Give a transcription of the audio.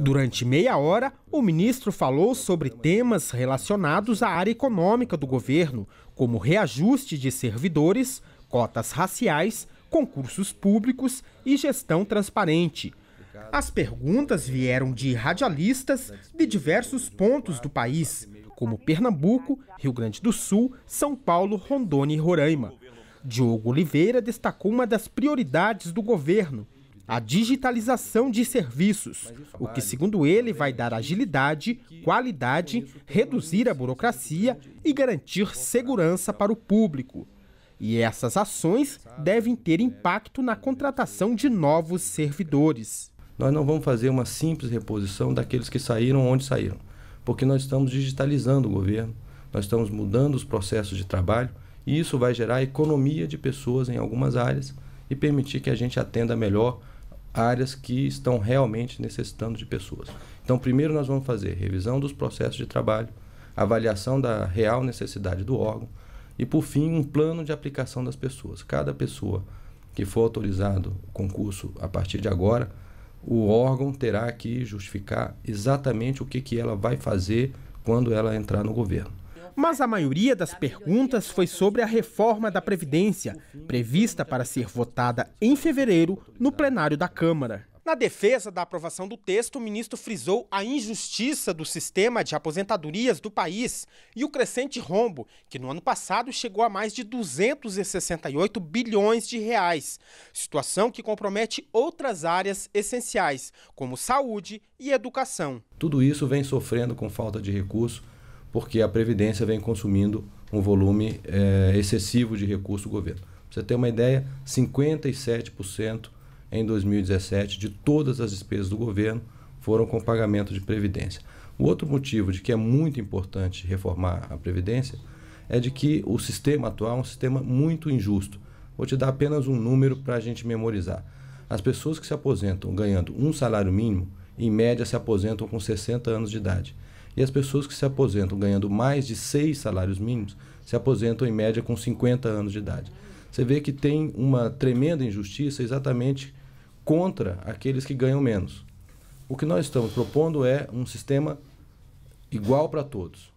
Durante meia hora, o ministro falou sobre temas relacionados à área econômica do governo, como reajuste de servidores, cotas raciais, concursos públicos e gestão transparente. As perguntas vieram de radialistas de diversos pontos do país, como Pernambuco, Rio Grande do Sul, São Paulo, Rondônia e Roraima. Diogo Oliveira destacou uma das prioridades do governo, a digitalização de serviços, o que, segundo ele, vai dar agilidade, qualidade, reduzir a burocracia e garantir segurança para o público. E essas ações devem ter é, impacto na é contratação de novos servidores. Nós não vamos fazer uma simples reposição daqueles que saíram onde saíram, porque nós estamos digitalizando o governo, nós estamos mudando os processos de trabalho e isso vai gerar economia de pessoas em algumas áreas e permitir que a gente atenda melhor áreas que estão realmente necessitando de pessoas. Então, primeiro nós vamos fazer revisão dos processos de trabalho, avaliação da real necessidade do órgão e, por fim, um plano de aplicação das pessoas. Cada pessoa que for autorizado o concurso a partir de agora, o órgão terá que justificar exatamente o que, que ela vai fazer quando ela entrar no governo. Mas a maioria das perguntas foi sobre a reforma da Previdência, prevista para ser votada em fevereiro no plenário da Câmara. Na defesa da aprovação do texto, o ministro frisou a injustiça do sistema de aposentadorias do país e o crescente rombo, que no ano passado chegou a mais de 268 bilhões de reais, situação que compromete outras áreas essenciais, como saúde e educação. Tudo isso vem sofrendo com falta de recursos porque a Previdência vem consumindo um volume é, excessivo de recurso do governo. Pra você ter uma ideia, 57% em 2017 de todas as despesas do governo foram com pagamento de Previdência. O outro motivo de que é muito importante reformar a Previdência é de que o sistema atual é um sistema muito injusto. Vou te dar apenas um número para a gente memorizar. As pessoas que se aposentam ganhando um salário mínimo, em média, se aposentam com 60 anos de idade. E as pessoas que se aposentam ganhando mais de seis salários mínimos se aposentam em média com 50 anos de idade. Você vê que tem uma tremenda injustiça exatamente contra aqueles que ganham menos. O que nós estamos propondo é um sistema igual para todos.